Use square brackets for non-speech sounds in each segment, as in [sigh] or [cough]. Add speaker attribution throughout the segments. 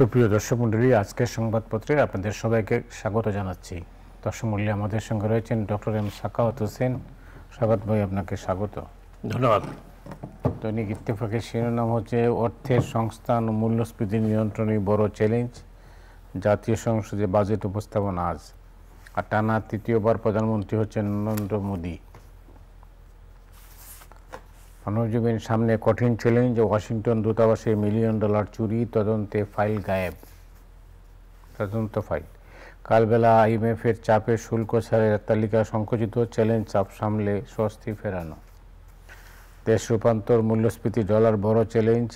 Speaker 1: সুপ্রিয় দর্শক মন্ডলী আজকের সংবাদপত্রে আপনাদের সবাইকে স্বাগত জানাচ্ছি দর্শক মন্ডলী আমাদের সঙ্গে রয়েছেন ডক্টর এম সাকাওয়াত হোসেন স্বাগত ভাই আপনাকে স্বাগত ধন্যবাদ দৈনিক ইত্তেফাকের শিরোনাম হচ্ছে অর্থের সংস্থান ও মূল্যস্ফীতি নিয়ন্ত্রণে বড় চ্যালেঞ্জ জাতীয় সংসদে বাজেট উপস্থাপন আজ আর টানা তৃতীয়বার প্রধানমন্ত্রী হচ্ছেন নরেন্দ্র মোদী অনবজীবের সামনে কঠিন চ্যালেঞ্জ ওয়াশিংটন দূতাবাসে মিলিয়ন ডলার চুরি তদন্তে ফাইল গায়েব তদন্ত ফাইল কালবেলা আইএমএফের চাপে শুল্ক ছাড়ের তালিকা সংকুচিত চ্যালেঞ্জ চাপ সামলে স্বস্তি ফেরানো দেশ রূপান্তর মূল্যস্ফীতি ডলার বড় চ্যালেঞ্জ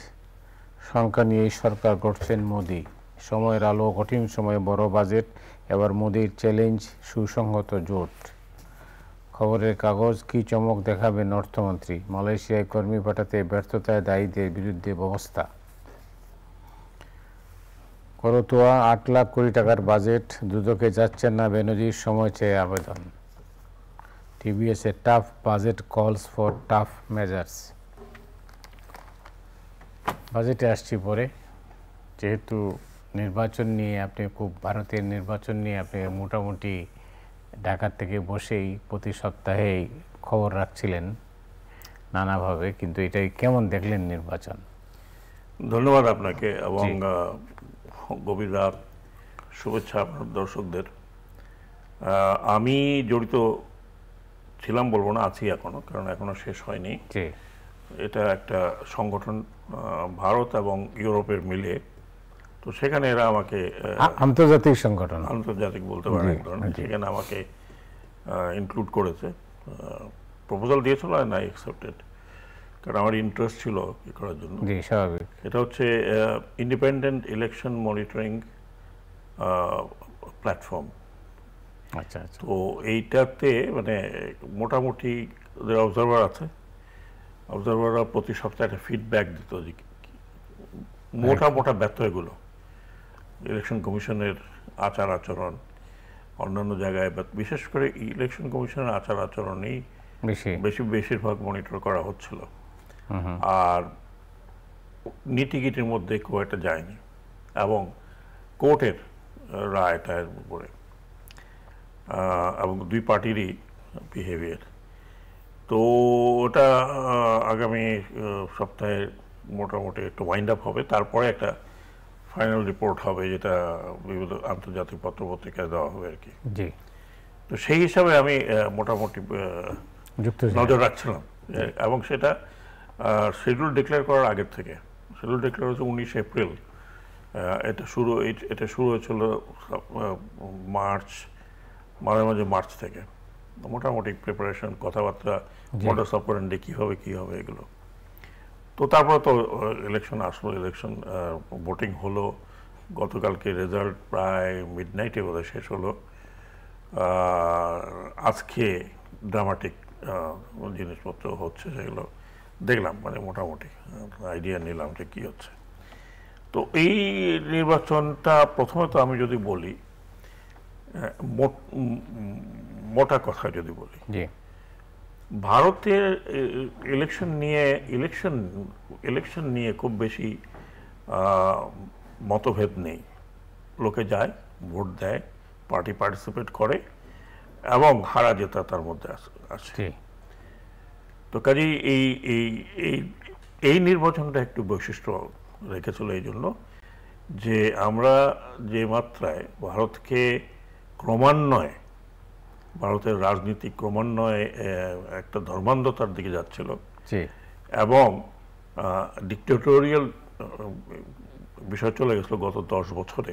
Speaker 1: সংখ্যা নিয়ে সরকার গড়ছেন মোদি সময়ের আলো কঠিন সময়ে বড় বাজেট এবার মোদির চ্যালেঞ্জ সুসংহত জোট খবরের কাগজ কি চমক দেখাবেন অর্থমন্ত্রী মালয়েশিয়ায় কর্মী পাঠাতে ব্যর্থতায় দায়ীদের বিরুদ্ধে ব্যবস্থা করতোয়া আট লাখ কোটি টাকার বাজেট দুদকে যাচ্ছেন না বেনজির সময় চেয়ে আবেদন টিবিএসে tough budget calls for tough measures বাজেটে আসছি পরে যেহেতু নির্বাচন নিয়ে আপনি খুব ভারতের নির্বাচন নিয়ে আপনি মোটামুটি ঢাকা থেকে বসেই প্রতি সপ্তাহে খবর রাখছিলেন নানাভাবে কিন্তু এটাই কেমন দেখলেন নির্বাচন
Speaker 2: ধন্যবাদ আপনাকে এবং গভীর রাত শুভেচ্ছা আপনার দর্শকদের আমি জড়িত ছিলাম বলবো না আছি এখনও কারণ এখনও শেষ হয়নি এটা একটা সংগঠন ভারত এবং ইউরোপের মিলে তো সেখানে এরা আমাকে
Speaker 1: আন্তর্জাতিক সংগঠন
Speaker 2: আন্তর্জাতিক বলতে পারেন এক ধরনের সেখানে আমাকে ইনক্লুড করেছে প্রপোজাল দিয়েছিল আর না অ্যাকসেপ্টেড কারণ আমার ইন্টারেস্ট ছিল এ করার জন্য এটা হচ্ছে ইন্ডিপেন্ডেন্ট ইলেকশন মনিটরিং প্ল্যাটফর্ম আচ্ছা তো এইটাতে মানে মোটামুটি ওদের অবজারভার আছে অবজারভাররা প্রতি সপ্তাহে একটা ফিডব্যাক দিত যে মোটা মোটা ব্যর্থ এগুলো ইলেকশন কমিশনের আচার আচরণ অন্যান্য জায়গায় বা বিশেষ করে ইলেকশন কমিশনের আচার আচরণেই বেশি বেশিরভাগ মনিটর করা হচ্ছিল আর নীতিগীতির মধ্যে খুব একটা যায়নি এবং কোর্টের রায়টার উপরে এবং দুই পার্টিরই বিহেভিয়ার তো ওটা আগামী সপ্তাহে মোটামুটি একটু ওয়াইন্ড আপ হবে তারপরে একটা ফাইনাল রিপোর্ট হবে যেটা বিভিন্ন আন্তর্জাতিক পত্রপত্রিকায় দেওয়া হবে আর কি জি তো সেই হিসাবে আমি মোটামুটি নজর রাখছিলাম এবং সেটা শিডিউল ডিক্লেয়ার করার আগের থেকে শিডিউল ডিক্লেয়ার হচ্ছে উনিশ এপ্রিল এটা শুরু এটা শুরু হয়েছিল মার্চ মাঝে মাঝে মার্চ থেকে মোটামুটি প্রিপারেশন কথাবার্তা মোটর সাপোরেন্ডে কি হবে কি হবে এগুলো তো তারপরে তো ইলেকশন আসলো ইলেকশন ভোটিং হলো গতকালকে রেজাল্ট প্রায় মিড নাইটে বোধহয় শেষ হলো আজকে ড্রামাটিক জিনিসপত্র হচ্ছে সেগুলো দেখলাম মানে মোটামুটি আইডিয়া নিলাম যে কী হচ্ছে তো এই নির্বাচনটা প্রথমে তো আমি যদি বলি মোটা কথা যদি বলি ভারতের ইলেকশন নিয়ে ইলেকশন ইলেকশন নিয়ে খুব বেশি মতভেদ নেই লোকে যায় ভোট দেয় পার্টি পার্টিসিপেট করে এবং হারা জেতা তার মধ্যে আছে তো কাজেই এই এই এই এই নির্বাচনটা একটু বৈশিষ্ট্য রেখেছিল এই জন্য যে আমরা যে মাত্রায় ভারতকে ক্রমান্বয়ে ভারতের রাজনীতি ক্রমান্বয়ে একটা ধর্মান্ধতার দিকে যাচ্ছিল এবং ডিক্টেটোরিয়াল বিষয় চলে গেছিল গত দশ বছরে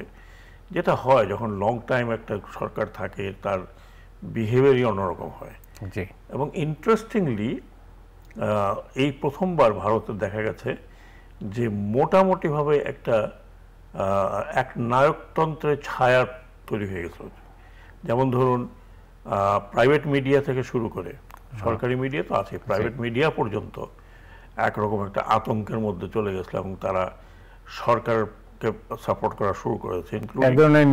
Speaker 2: যেটা হয় যখন লং টাইম একটা সরকার থাকে তার বিহেভিয়ারই অন্যরকম হয় এবং ইন্টারেস্টিংলি এই প্রথমবার ভারতে দেখা গেছে যে মোটামুটিভাবে একটা এক নায়কতন্ত্রের ছায়া তৈরি হয়ে গেছিল যেমন ধরুন প্রাইভেট মিডিয়া থেকে শুরু করে সরকারি মিডিয়া হ্যাঁ। তো আছে প্রাইভেট মিডিয়া পর্যন্ত একরকম একটা আতঙ্কের মধ্যে চলে গেছিল এবং তারা সরকারকে সাপোর্ট করা শুরু করেছে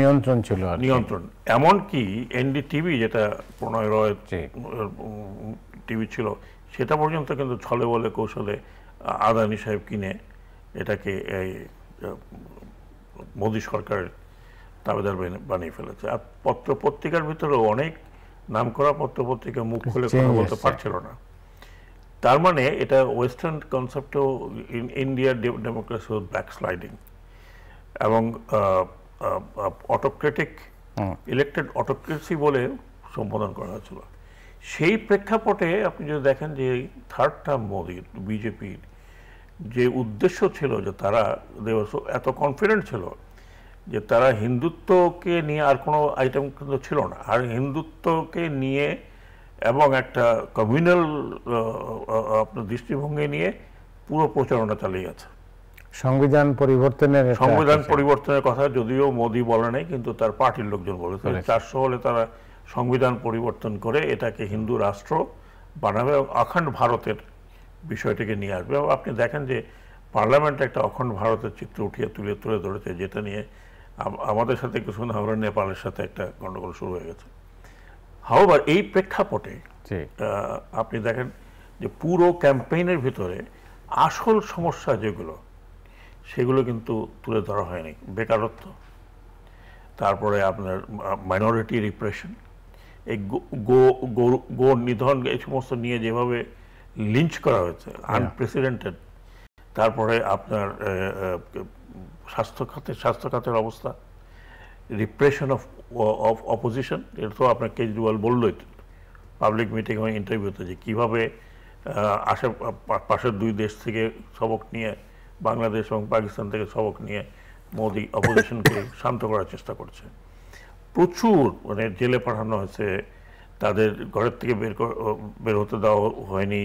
Speaker 1: নিয়ন্ত্রণ ছিল নিয়ন্ত্রণ
Speaker 2: এমনকি এনডি টিভি যেটা প্রণয় রয় টিভি ছিল সেটা পর্যন্ত কিন্তু ছলে বলে কৌশলে আদানি সাহেব কিনে এটাকে এই মোদী সরকারের তাবেদার বানিয়ে ফেলেছে আর পত্র পত্রিকার ভিতরেও অনেক নাম করা পত্রপত্রিকা মুখ খুলে কথা বলতে পারছিল না তার মানে এটা ওয়েস্টার্ন কনসেপ্টও ইন্ডিয়ার ডেমোক্রেসি ওয়াজ ব্যাকস্লাইডিং এবং অটোক্রেটিক ইলেকটেড অটোক্রেসি বলে সম্বোধন করা হয়েছিল সেই প্রেক্ষাপটে আপনি যদি দেখেন যে থার্ড টার্ম মোদির বিজেপির যে উদ্দেশ্য ছিল যে তারা এত কনফিডেন্ট ছিল যে তারা হিন্দুত্বকে নিয়ে আর কোনো আইটেম কিন্তু ছিল না আর হিন্দুত্বকে নিয়ে এবং একটা কমিউনাল আপনার দৃষ্টিভঙ্গি নিয়ে পুরো প্রচারণা চালিয়ে গেছে
Speaker 1: সংবিধান পরিবর্তনের সংবিধান
Speaker 2: পরিবর্তনের কথা যদিও মোদি বলে নাই কিন্তু তার পার্টির লোকজন বলেছে চারশো হলে তারা সংবিধান পরিবর্তন করে এটাকে হিন্দু রাষ্ট্র বানাবে এবং অখণ্ড ভারতের বিষয়টিকে নিয়ে আসবে এবং আপনি দেখেন যে পার্লামেন্ট একটা অখণ্ড ভারতের চিত্র উঠিয়ে তুলে তুলে ধরেছে যেটা নিয়ে আমাদের সাথে কিছুদিন আমরা নেপালের সাথে একটা গণ্ডগোল শুরু হয়ে গেছে হাওবার এই প্রেক্ষাপটে আপনি দেখেন যে পুরো ক্যাম্পেইনের ভিতরে আসল সমস্যা যেগুলো সেগুলো কিন্তু তুলে ধরা হয়নি বেকারত্ব তারপরে আপনার মাইনরিটি রিপ্রেশন এই গো গো নিধন এই সমস্ত নিয়ে যেভাবে লিঞ্চ করা হয়েছে আনপ্রেসিডেন্টেড তারপরে আপনার স্বাস্থ্য খাতে স্বাস্থ্য খাতের অবস্থা রিপ্রেশন অফ অফ অপোজিশন এটা তো আপনার কেজরিওয়াল বললোই পাবলিক মিটিং এবং ইন্টারভিউতে যে কীভাবে আশে পাশের দুই দেশ থেকে সবক নিয়ে বাংলাদেশ এবং পাকিস্তান থেকে সবক নিয়ে মোদি অপোজিশনকে [coughs] শান্ত করার চেষ্টা করছে প্রচুর মানে জেলে পাঠানো হয়েছে তাদের ঘরের থেকে বের বের হতে দেওয়া হয়নি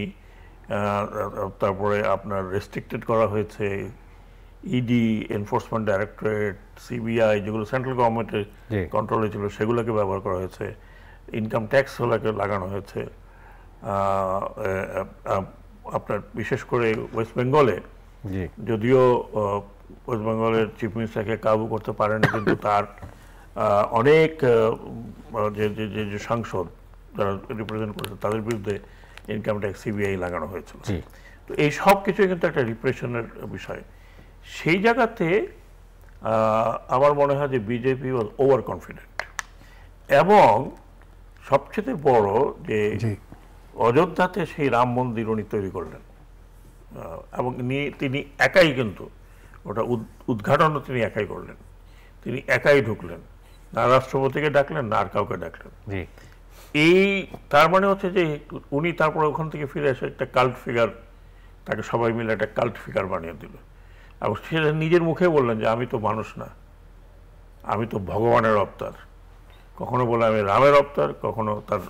Speaker 2: তারপরে আপনার রেস্ট্রিক্টেড করা হয়েছে ইডি এনফোর্সমেন্ট ডাইরেক্টরেট সিবিআই যেগুলো সেন্ট্রাল গভর্নমেন্টের কন্ট্রোলে ছিল সেগুলোকে ব্যবহার করা হয়েছে ইনকাম ট্যাক্স হলাকে লাগানো হয়েছে আপনার বিশেষ করে ওয়েস্ট বেঙ্গলে যদিও ওয়েস্ট বেঙ্গলের চিফ মিনিস্টারকে কাবু করতে পারেন কিন্তু তার অনেক যে যে যে সাংসদ যারা রিপ্রেজেন্ট করেছে তাদের বিরুদ্ধে ইনকাম ট্যাক্স সিবিআই লাগানো হয়েছিল তো এই সব কিছু কিন্তু একটা রিপ্রেশনের বিষয় সেই জায়গাতে আমার মনে হয় যে বিজেপি ওয়াজ ওভার কনফিডেন্ট এবং সবচেয়ে বড় যে অযোধ্যাতে সেই রাম মন্দির উনি তৈরি করলেন এবং তিনি একাই কিন্তু ওটা উদ্ঘাটনও তিনি একাই করলেন তিনি একাই ঢুকলেন না রাষ্ট্রপতিকে ডাকলেন না আর কাউকে ডাকলেন এই তার মানে হচ্ছে যে উনি তারপর ওখান থেকে ফিরে এসে একটা কাল্ট ফিগার তাকে সবাই মিলে একটা কাল্ট ফিগার বানিয়ে দিল আর সে নিজের মুখে বললেন যে আমি তো মানুষ না আমি তো ভগবানের অবতার কখনো বলে আমি রামের অবতার কখনো তার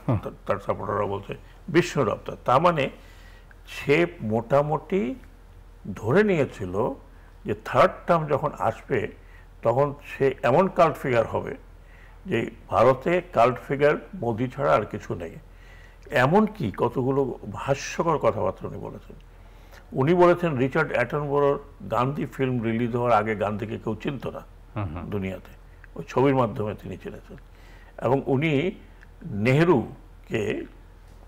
Speaker 2: তার সাপোর্টাররা বলছে বিষ্ণুর অবতার তার মানে সে মোটামুটি ধরে নিয়েছিল যে থার্ড টার্ম যখন আসবে তখন সে এমন কাল্ট ফিগার হবে যে ভারতে কাল্ট ফিগার মোদি ছাড়া আর কিছু নেই এমন কি কতগুলো হাস্যকর কথাবার্তা উনি বলেছেন উনি বলেছেন রিচার্ড অ্যাটনবোরোর গান্ধী ফিল্ম রিলিজ হওয়ার আগে গান্ধীকে কেউ চিনত না দুনিয়াতে ওই ছবির মাধ্যমে তিনি চিনেছেন এবং উনি নেহরুকে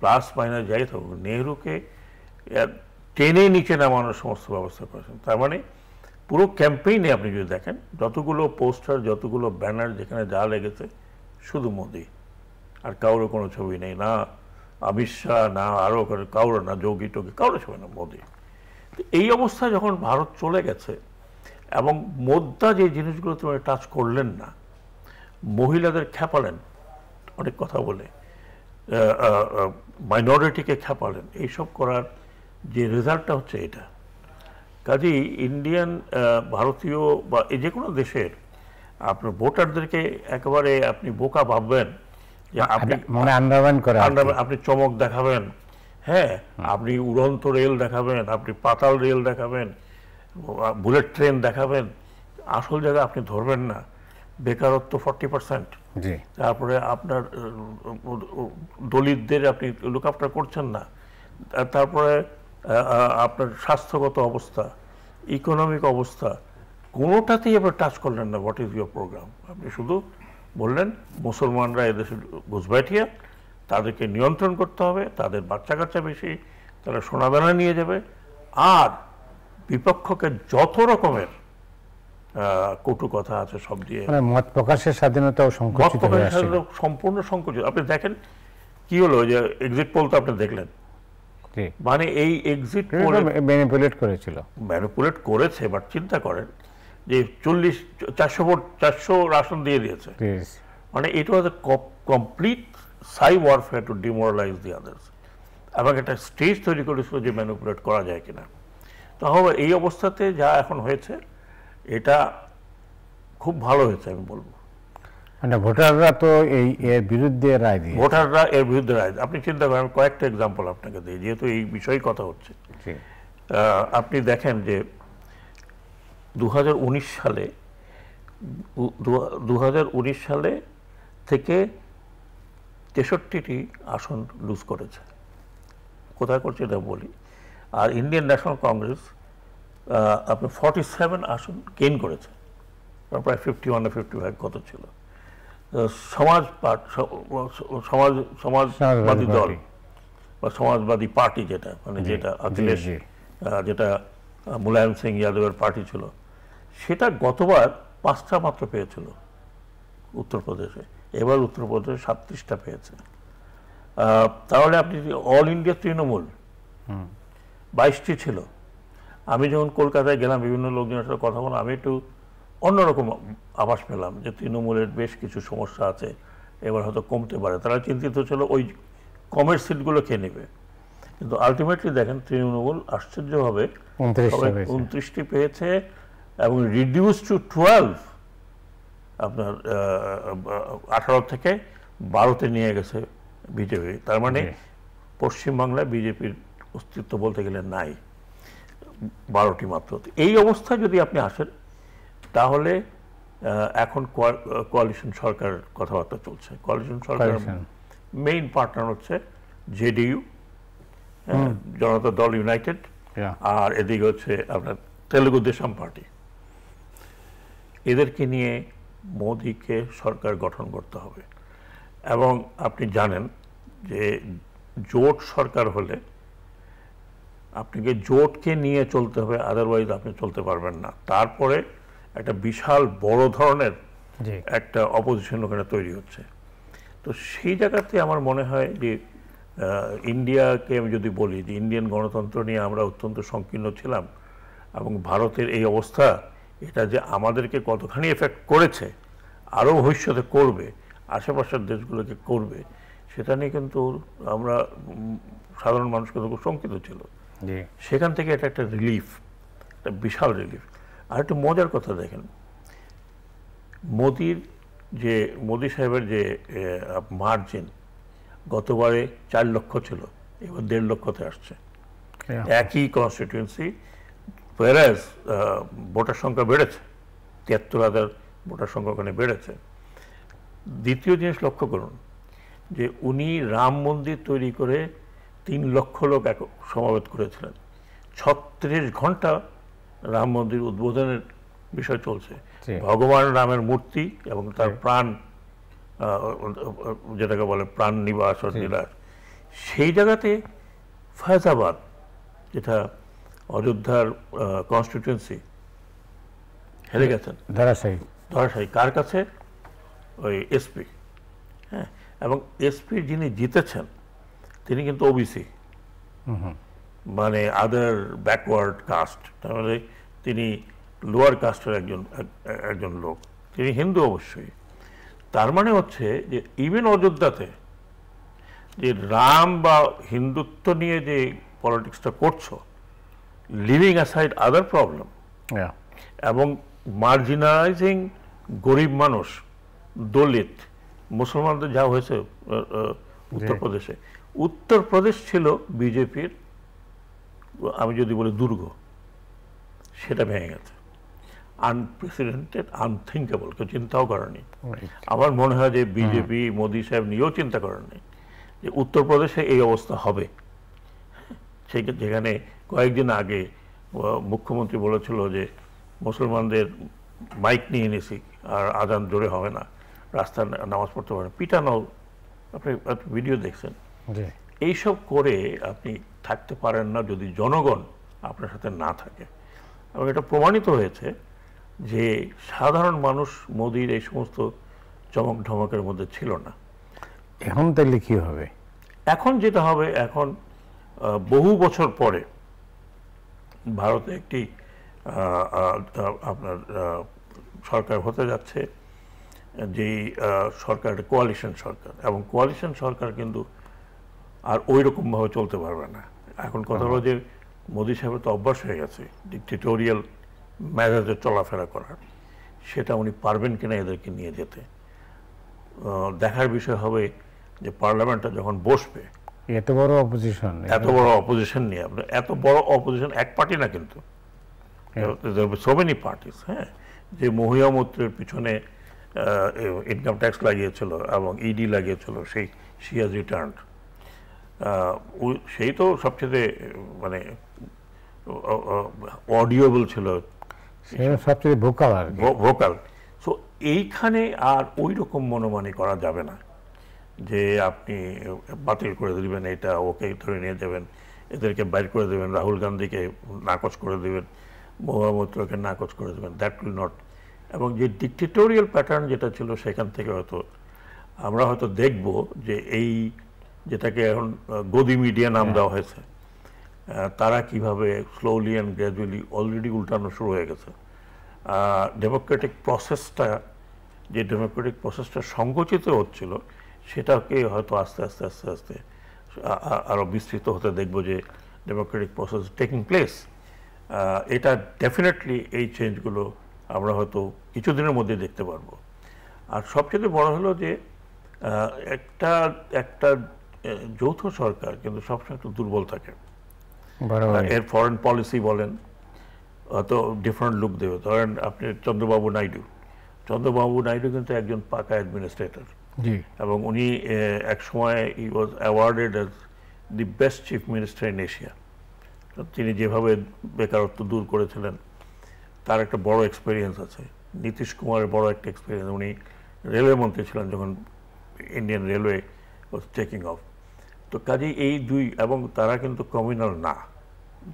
Speaker 2: প্লাস মাইনাস যাই থাকুক নেহরুকে টেনে নিচে নামানোর সমস্ত ব্যবস্থা করেছেন তার মানে পুরো ক্যাম্পেইনে আপনি যদি দেখেন যতগুলো পোস্টার যতগুলো ব্যানার যেখানে যা লেগেছে শুধু মোদি আর কারোর কোনো ছবি নেই না অমিত শাহ না আরও কারোর না যোগী টোগী কারোর ছবি না মোদি এই অবস্থায় যখন ভারত চলে গেছে এবং মোদ্দা যে জিনিসগুলো তোমার টাচ করলেন না মহিলাদের খেপালেন অনেক কথা বলে মাইনরিটিকে খেপালেন এইসব করার যে রেজাল্টটা হচ্ছে এটা কাজেই ইন্ডিয়ান ভারতীয় বা যে কোনো দেশের আপনার ভোটারদেরকে একেবারে আপনি বোকা ভাববেন যে আপনি
Speaker 1: মানে আন্ডারম্যান করেন
Speaker 2: আপনি চমক দেখাবেন হ্যাঁ আপনি উড়ন্ত রেল দেখাবেন আপনি পাতাল রেল দেখাবেন বুলেট ট্রেন দেখাবেন আসল জায়গা আপনি ধরবেন না বেকারত্ব ফর্টি পার্সেন্ট তারপরে আপনার দলিতদের আপনি লুক আফটার করছেন না তারপরে আপনার স্বাস্থ্যগত অবস্থা ইকোনমিক অবস্থা কোনোটাতেই আপনার টাচ করলেন না হোয়াট ইজ ইউর প্রোগ্রাম আপনি শুধু বললেন মুসলমানরা এদেশে ঘুষবাইটিয়া তাদেরকে নিয়ন্ত্রণ করতে হবে তাদের বাচ্চা কাচ্চা বেশি তারা সোনাদানা নিয়ে যাবে আর বিপক্ষকে যত রকমের কটু কথা আছে সব দিয়ে মানে
Speaker 1: মত প্রকাশের স্বাধীনতাও
Speaker 2: সম্পূর্ণ সংকোচিত আপনি দেখেন কি হলো যে এক্সিট পোল তো আপনি দেখলেন মানে এই এক্সিট পোল
Speaker 1: ম্যানিপুলেট করেছিল ম্যানিপুলেট
Speaker 2: করেছে বাট চিন্তা করেন যে চল্লিশ চারশো ভোট চারশো রাশন দিয়ে দিয়েছে মানে এটা complete psy warfare to demoralise the others এবং একটা স্টেজ তৈরি করেছিল যে ম্যানুপুলেট করা যায় কিনা তো হবে এই অবস্থাতে যা এখন হয়েছে এটা খুব ভালো হয়েছে আমি বলবো
Speaker 1: মানে ভোটাররা তো এই এর বিরুদ্ধে রায় দিয়ে ভোটাররা
Speaker 2: এর বিরুদ্ধে রায় আপনি চিন্তা করেন কয়েকটা এক্সাম্পল আপনাকে দিই যেহেতু এই বিষয়ে কথা হচ্ছে আপনি দেখেন যে দু সালে দু সালে থেকে তেষট্টিটি আসন লুজ করেছে কোথায় করছে এটা বলি আর ইন্ডিয়ান ন্যাশনাল কংগ্রেস আপনি ফর্টি সেভেন আসন গেইন করেছে প্রায় ফিফটি ওয়ান ফিফটি ফাইভ কত ছিল সমাজ পার্ট সমাজ সমাজবাদী দল বা সমাজবাদী পার্টি যেটা মানে যেটা অখিলেশ যেটা মুলায়ম সিং যাদবের পার্টি ছিল সেটা গতবার পাঁচটা মাত্র পেয়েছিল উত্তরপ্রদেশে এবার উত্তরপ্রদেশ সাতত্রিশটা পেয়েছে তাহলে আপনি অল ইন্ডিয়া তৃণমূল বাইশটি ছিল আমি যখন কলকাতায় গেলাম বিভিন্ন লোকজনের সাথে কথা বললাম আমি একটু অন্যরকম আভাস পেলাম যে তৃণমূলের বেশ কিছু সমস্যা আছে এবার হয়তো কমতে পারে তারা চিন্তিত ছিল ওই কমের সিটগুলো খেয়ে নেবে কিন্তু আলটিমেটলি দেখেন তৃণমূল আশ্চর্যভাবে উনত্রিশটি পেয়েছে এবং রিডিউস টু টুয়েলভ আপনার আঠারো থেকে বারোতে নিয়ে গেছে বিজেপি তার মানে পশ্চিমবাংলায় বিজেপির অস্তিত্ব বলতে গেলে নাই বারোটি মাত্র এই অবস্থায় যদি আপনি আসেন তাহলে এখন কোয়ালিশন সরকার কথাবার্তা চলছে কোয়ালিশন সরকার মেইন পার্টনার হচ্ছে জেডিইউ জনতা দল ইউনাইটেড আর এদিকে হচ্ছে আপনার তেলুগু দেশম পার্টি এদেরকে নিয়ে মোদিকে সরকার গঠন করতে হবে এবং আপনি জানেন যে জোট সরকার হলে আপনাকে জোটকে নিয়ে চলতে হবে আদারওয়াইজ আপনি চলতে পারবেন না তারপরে একটা বিশাল বড় ধরনের একটা অপোজিশন ওখানে তৈরি হচ্ছে তো সেই জায়গাতে আমার মনে হয় যে ইন্ডিয়াকে আমি যদি বলি যে ইন্ডিয়ান গণতন্ত্র নিয়ে আমরা অত্যন্ত সংকীর্ণ ছিলাম এবং ভারতের এই অবস্থা এটা যে আমাদেরকে কতখানি এফেক্ট করেছে আরও ভবিষ্যতে করবে আশেপাশের দেশগুলোকে করবে সেটা নিয়ে কিন্তু আমরা সাধারণ মানুষ কিন্তু খুব শঙ্কিত ছিল সেখান থেকে এটা একটা রিলিফ একটা বিশাল রিলিফ আর একটু মজার কথা দেখেন মোদির যে মোদি সাহেবের যে মার্জিন গতবারে চার লক্ষ ছিল এবার দেড় লক্ষতে আসছে একই কনস্টিটুয়েন্সি ওয়েরাজ ভোটার সংখ্যা বেড়েছে তিয়াত্তর হাজার ভোটার সংখ্যা ওখানে বেড়েছে দ্বিতীয় জিনিস লক্ষ্য করুন যে উনি রাম মন্দির তৈরি করে তিন লক্ষ লোক এক সমাবেত করেছিলেন ছত্রিশ ঘন্টা রাম মন্দির উদ্বোধনের বিষয় চলছে ভগবান রামের মূর্তি এবং তার প্রাণ যেটাকে বলে প্রাণ নিবাস নিরাস সেই জায়গাতে ফয়জাবাদ যেটা অযোধ্যার কনস্টিটুয়েন্সি হেরে গেছেন ধরাশাহী ধরাশাহী কার কাছে ওই এসপি হ্যাঁ এবং এসপি যিনি জিতেছেন তিনি কিন্তু ওবিসি মানে আদার ব্যাকওয়ার্ড কাস্ট তাহলে তিনি লোয়ার কাস্টের একজন একজন লোক তিনি হিন্দু অবশ্যই তার মানে হচ্ছে যে ইভেন অযোধ্যাতে যে রাম বা হিন্দুত্ব নিয়ে যে পলিটিক্সটা করছো লিভিং অ্যাসাইড আদার প্রবলেম এবং মার্জিনালাইজিং গরিব মানুষ দলিত মুসলমানদের যা হয়েছে উত্তরপ্রদেশে উত্তরপ্রদেশ ছিল বিজেপির আমি যদি বলি দুর্গ সেটা ভেঙে গেছে আনপ্রেসিডেন্টেড আনথিঙ্কেবল কেউ চিন্তাও করেনি আমার মনে হয় যে বিজেপি মোদি সাহেব নিয়েও চিন্তা করেননি যে উত্তরপ্রদেশে এই অবস্থা হবে সেই যেখানে কয়েকদিন আগে মুখ্যমন্ত্রী বলেছিল যে মুসলমানদের মাইক নিয়ে এনেছি আর আজান জোরে হবে না রাস্তা নামাজ পড়তে পারে পিটানো আপনি ভিডিও দেখছেন এইসব করে আপনি থাকতে পারেন না যদি জনগণ আপনার সাথে না থাকে এবং এটা প্রমাণিত হয়েছে যে সাধারণ মানুষ মোদির এই সমস্ত চমক ঢমকের মধ্যে ছিল না
Speaker 1: এখন তাহলে কী হবে
Speaker 2: এখন যেটা হবে এখন বহু বছর পরে ভারতে একটি আপনার সরকার হতে যাচ্ছে যেই সরকার কোয়ালিশন সরকার এবং কোয়ালিশন সরকার কিন্তু আর ওই রকমভাবে চলতে পারবে না এখন কথা হলো যে মোদী সাহেবের তো অভ্যাস হয়ে গেছে ডিক্টেটোরিয়াল ম্যাজাজের চলাফেরা করার সেটা উনি পারবেন কিনা এদেরকে নিয়ে যেতে দেখার বিষয় হবে যে পার্লামেন্টটা যখন বসবে
Speaker 1: এত বড় অপোজিশন এত বড়
Speaker 2: অপোজিশন নিয়ে আপনার এত বড় অপোজিশন এক পার্টি না কিন্তু সো মেনি পার্টিস হ্যাঁ যে মহিয়া মৈত্রের পিছনে ইনকাম ট্যাক্স লাগিয়েছিল এবং ইডি e লাগিয়েছিল সেই সি হাজ রিটার্ন সেই তো সবচেয়ে মানে
Speaker 1: অডিওবল ছিল সবচেয়ে ভোকাল আর ভোকাল
Speaker 2: সো এইখানে আর ওই রকম মনোমানি করা যাবে না যে আপনি বাতিল করে দিবেন এটা ওকে ধরে নিয়ে যাবেন এদেরকে বাইর করে দেবেন রাহুল গান্ধীকে নাকচ করে দেবেন মহামূত্রকে নাকচ করে দেবেন দ্যাট উইল নট এবং যে ডিকটেটোরিয়াল প্যাটার্ন যেটা ছিল সেখান থেকে হয়তো আমরা হয়তো দেখব যে এই যেটাকে এখন গদি মিডিয়া নাম হ্যাঁ। দেওয়া হয়েছে তারা কিভাবে স্লোলি অ্যান্ড গ্র্যাজুয়ালি অলরেডি উল্টানো শুরু হয়ে গেছে ডেমোক্রেটিক প্রসেসটা যে ডেমোক্রেটিক প্রসেসটা সংকুচিত হচ্ছিল সেটাকে হয়তো আস্তে আস্তে আস্তে আস্তে আরও বিস্তৃত হতে দেখব যে ডেমোক্রেটিক প্রসেস টেকিং প্লেস এটা ডেফিনেটলি এই চেঞ্জগুলো আমরা হয়তো কিছুদিনের মধ্যে দেখতে পারবো আর সবচেয়ে বড় হলো যে একটা একটা যৌথ সরকার কিন্তু সবসময় একটু দুর্বল থাকে এর ফরেন পলিসি বলেন হয়তো ডিফারেন্ট লুক দেবে ধরেন আপনি চন্দ্রবাবু নাইডু চন্দ্রবাবু নাইডু কিন্তু একজন পাকা অ্যাডমিনিস্ট্রেটর জি এবং উনি এক সময় he was awarded as the best chief minister in Asia তিনি যেভাবে বেকারত্ব দূর করেছিলেন তার একটা বড় এক্সপিরিয়েন্স আছে নীতিশ কুমারের বড় একটা এক্সপিরিয়েন্স উনি রেলওয়ে মন্ত্রী ছিলেন যখন Indian railway was taking off তো কাজেই এই দুই এবং তারা কিন্তু কমিউনাল না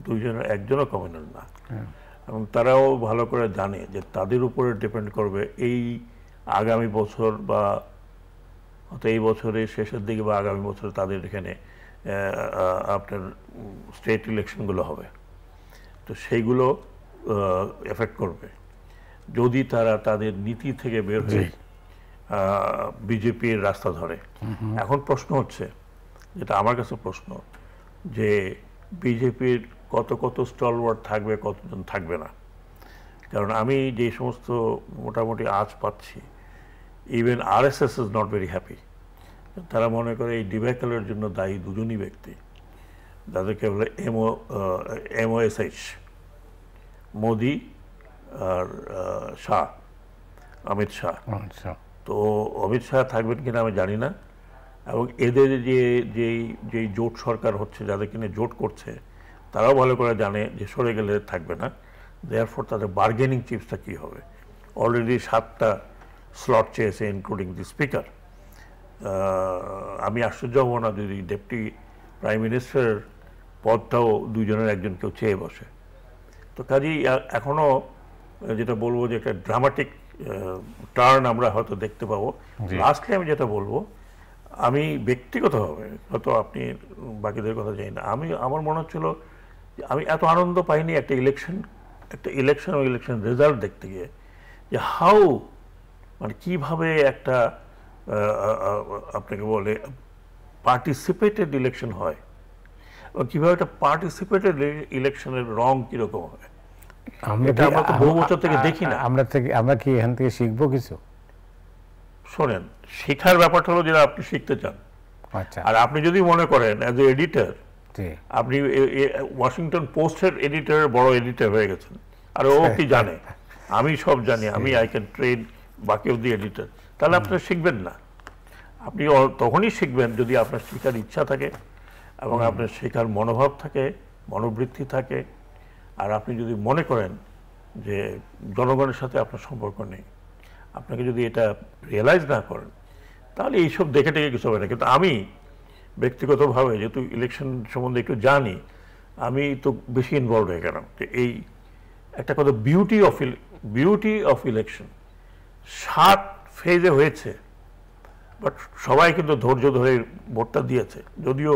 Speaker 2: দুইজনের একজনও কমিউনাল না হ্যাঁ। এবং তারাও ভালো করে জানে যে তাদের উপরে ডিপেন্ড করবে এই আগামী বছর বা তো এই বছরের শেষের দিকে বা আগামী বছরে তাদের এখানে আপনার স্টেট ইলেকশনগুলো হবে তো সেইগুলো এফেক্ট করবে যদি তারা তাদের নীতি থেকে বের হয়ে বিজেপির রাস্তা ধরে এখন প্রশ্ন হচ্ছে যেটা আমার কাছে প্রশ্ন যে বিজেপির কত কত স্টলওয়ার্ড থাকবে কতজন থাকবে না কারণ আমি যে সমস্ত মোটামুটি আজ পাচ্ছি even RSS is not very happy তারা মনে করে এই ডিভ্যাকেলের জন্য দায়ী দুজনই ব্যক্তি যাদেরকে বলে এমও এমওএসএইচ মোদি আর শাহ অমিত শাহ আচ্ছা। তো অমিত শাহ থাকবেন কিনা আমি জানি না এবং এদের যে যেই যেই জোট সরকার হচ্ছে যাদের কিনে জোট করছে তারাও ভালো করে জানে যে সরে গেলে থাকবে না দেয়ার ফর তাদের বার্গেনিং চিপসটা কী হবে অলরেডি সাতটা স্লট চেয়েছে ইনক্লুডিং দি স্পিকার আমি আশ্চর্য হব না যদি ডেপুটি প্রাইম মিনিস্টারের পদটাও দুইজনের একজন কেউ চেয়ে বসে তো কাজেই এখনও যেটা বলবো যে একটা ড্রামাটিক টার্ন আমরা হয়তো দেখতে পাবো লাস্টলি আমি যেটা বলবো আমি ব্যক্তিগতভাবে হয়তো আপনি বাকিদের কথা জানি না আমি আমার মনে হচ্ছিল আমি এত আনন্দ পাইনি একটা ইলেকশন একটা ইলেকশন ও ইলেকশন রেজাল্ট দেখতে গিয়ে যে হাউ মানে কিভাবে একটা আপনাকে বলে পার্টিসিপেটেড ইলেকশন হয় এবং কিভাবে একটা পার্টিসিপেটেড ইলেকশনের রং কীরকম হয়
Speaker 1: আমরা তো বহু থেকে দেখি না থেকে আমরা কি এখান থেকে শিখবো কিছু
Speaker 2: শোনেন শেখার ব্যাপারটা হলো যেটা আপনি শিখতে চান আচ্ছা আর আপনি যদি মনে করেন অ্যাজ এ এডিটার আপনি ওয়াশিংটন পোস্টের এডিটরের বড় এডিটর হয়ে গেছেন আর ও হ্যাঁ। কি জানে আমি সব জানি আমি আই ক্যান ট্রেড বাকেও দি এডিটর তাহলে আপনি শিখবেন না আপনি তখনই শিখবেন যদি আপনার শেখার ইচ্ছা থাকে এবং আপনার শেখার মনোভাব থাকে মনোবৃত্তি থাকে আর আপনি যদি মনে করেন যে জনগণের সাথে আপনার সম্পর্ক নেই আপনাকে যদি এটা রিয়েলাইজ না করেন তাহলে এইসব দেখে টেকে কিছু হবে না কিন্তু আমি ব্যক্তিগতভাবে যেহেতু ইলেকশন সম্বন্ধে একটু জানি আমি তো বেশি ইনভলভ হয়ে গেলাম এই একটা কথা beauty of beauty of election সাত ফেজে হয়েছে বাট সবাই কিন্তু ধৈর্য ধরে ভোটটা দিয়েছে যদিও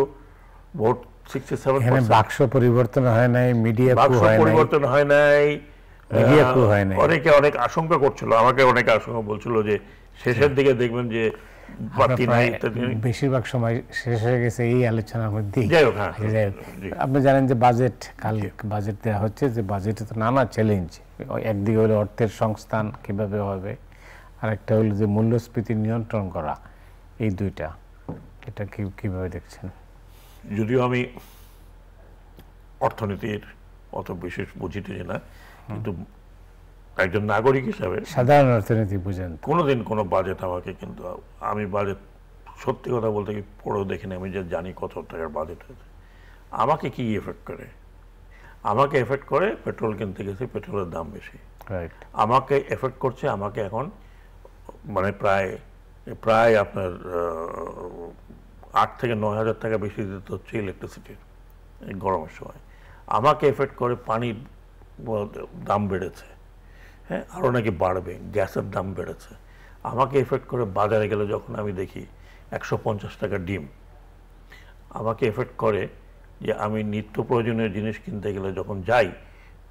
Speaker 2: ভোট সিক্সটি সেভেন বাক্স
Speaker 1: পরিবর্তন হয় নাই মিডিয়া বাক্স পরিবর্তন
Speaker 2: হয় নাই অনেকে অনেক আশঙ্কা করছিল আমাকে অনেক আশঙ্কা বলছিল যে শেষের দিকে দেখবেন যে
Speaker 1: বেশিরভাগ সময় শেষ হয়ে গেছে এই আলোচনার মধ্যে হ্যাঁ, হ্যাঁ, আপনি জানেন যে বাজেট কাল বাজেট দেওয়া হচ্ছে যে বাজেটে তো নানা চ্যালেঞ্জ একদিকে হলো অর্থের সংস্থান কিভাবে হবে আরেকটা হলো যে মূল্যস্ফীতি নিয়ন্ত্রণ করা এই দুইটা এটা কি কিভাবে দেখছেন যদিও
Speaker 2: আমি অর্থনীতির অত বিশেষ বুঝিতেছি না কিন্তু একজন নাগরিক হিসাবে সাধারণ
Speaker 1: অর্থনীতি বুঝেন
Speaker 2: কোনোদিন কোনো বাজেট আমাকে কিন্তু আমি বাজেট সত্যি কথা বলতে কি পড়েও দেখিনি আমি যে জানি কত টাকার বাজেট হয়েছে আমাকে কি এফেক্ট করে আমাকে এফেক্ট করে পেট্রোল কিনতে গেছে পেট্রোলের দাম বেশি আমাকে এফেক্ট করছে আমাকে এখন মানে প্রায় প্রায় আপনার আট থেকে নয় হাজার টাকা বেশি দিতে হচ্ছে ইলেকট্রিসিটির গরমের সময় আমাকে এফেক্ট করে পানির দাম বেড়েছে হ্যাঁ আরও নাকি বাড়বে গ্যাসের দাম বেড়েছে আমাকে এফেক্ট করে বাজারে গেলে যখন আমি দেখি একশো পঞ্চাশ টাকা ডিম আমাকে এফেক্ট করে যে আমি নিত্য প্রয়োজনীয় জিনিস কিনতে গেলে যখন যাই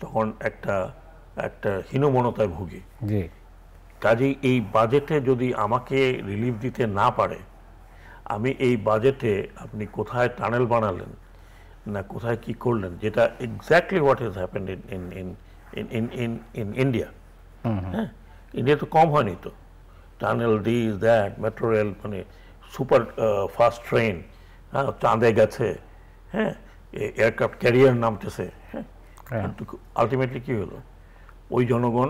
Speaker 2: তখন একটা একটা হীনমনতায় ভুগি কাজেই এই বাজেটে যদি আমাকে রিলিফ দিতে না পারে আমি এই বাজেটে আপনি কোথায় টানেল বানালেন না কোথায় কি করলেন যেটা exactly what is happened in in in in in India হ্যাঁ ইন্ডিয়া তো কম হয়নি তো tunnel this that metro rail মানে সুপার ফাস্ট ট্রেন হ্যাঁ চাঁদে গেছে হ্যাঁ এয়ারক্রাফট ক্যারিয়ার নামতেছে হ্যাঁ আলটিমেটলি হ্যাঁ। কী হলো ওই জনগণ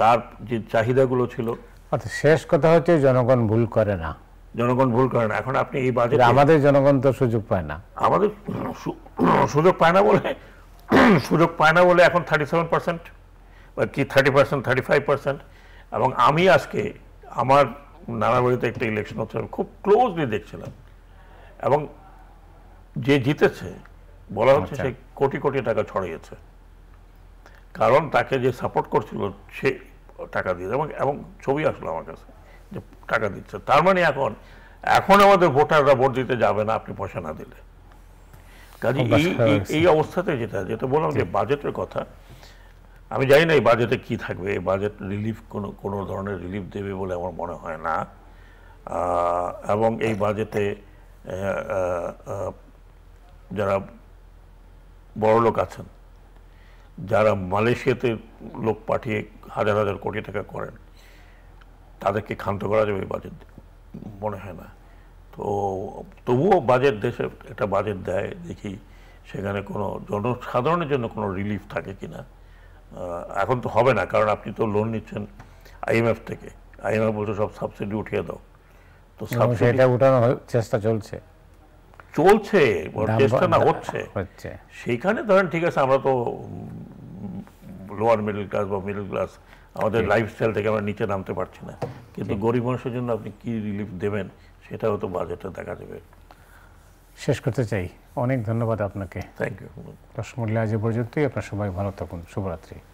Speaker 2: তার যে চাহিদাগুলো ছিল
Speaker 1: অর্থাৎ শেষ কথা হচ্ছে জনগণ ভুল করে না
Speaker 2: জনগণ ভুল করে না এখন আপনি এই বাজেট আমাদের
Speaker 1: জনগণ তো সুযোগ পায় না
Speaker 2: আমাদের সুযোগ পায় না বলে সুযোগ পায় না বলে এখন থার্টি সেভেন পার্সেন্ট বা কি thirty percent thirty five percent এবং আমি আজকে আমার নানা বাড়িতে একটা ইলেকশন হচ্ছে খুব ক্লোজলি দেখছিলাম এবং যে জিতেছে বলা হচ্ছে আচ্ছা। সে কোটি কোটি টাকা ছড়িয়েছে কারণ তাকে যে সাপোর্ট করছিল সে টাকা দিয়েছে এবং এবং ছবি আসলো আমার কাছে যে টাকা দিচ্ছে তার মানে এখন এখন আমাদের ভোটাররা ভোট দিতে যাবে না আপনি পয়সা না দিলে কাজে এই এই অবস্থাতে যেটা যেটা বললাম যে বাজেটের কথা আমি জানি না এই বাজেটে কী থাকবে এই বাজেট রিলিফ কোনো কোনো ধরনের রিলিফ দেবে বলে আমার মনে হয় না এবং এই বাজেটে যারা বড়লোক লোক আছেন যারা মালয়েশিয়াতে লোক পাঠিয়ে হাজার হাজার কোটি টাকা করেন তাদেরকে ক্ষান্ত করা যাবে বাজেট মনে হয় না তো তবুও বাজেট দেশে একটা বাজেট দেয় দেখি সেখানে কোনো জনসাধারণের জন্য কোনো রিলিফ থাকে কি না এখন তো হবে না কারণ আপনি তো লোন নিচ্ছেন আইএমএফ থেকে আইএমএফ বলছে সব সাবসিডি উঠিয়ে দাও
Speaker 1: তো সাবসিডি উঠানোর চেষ্টা চলছে চলছে চেষ্টা না হচ্ছে
Speaker 2: সেইখানে ধরেন ঠিক আছে আমরা তো লোয়ার মিডল ক্লাস বা মিডল ক্লাস আমাদের লাইফস্টাইল থেকে আমরা নিচে নামতে পারছি না কিন্তু গরিব মানুষের জন্য আপনি কি রিলিফ দেবেন সেটাও তো বাজেটে দেখা যাবে
Speaker 1: শেষ করতে চাই অনেক ধন্যবাদ আপনাকে থ্যাংক ইউ দর্শক মূল্য আজ পর্যন্তই আপনার সবাই ভালো থাকুন শুভরাত্রি